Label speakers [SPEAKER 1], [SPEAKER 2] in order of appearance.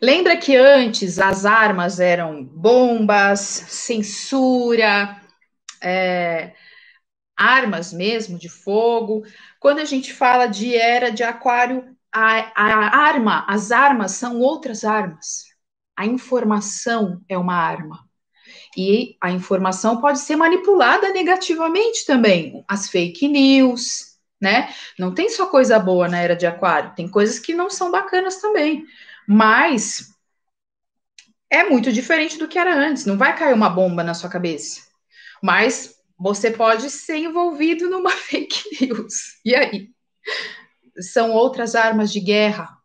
[SPEAKER 1] Lembra que antes as armas eram bombas, censura, é, armas mesmo de fogo. Quando a gente fala de era de aquário, a, a, arma, as armas são outras armas. A informação é uma arma. E a informação pode ser manipulada negativamente também. As fake news, né? Não tem só coisa boa na era de aquário, tem coisas que não são bacanas também. Mas é muito diferente do que era antes. Não vai cair uma bomba na sua cabeça. Mas você pode ser envolvido numa fake news. E aí? São outras armas de guerra.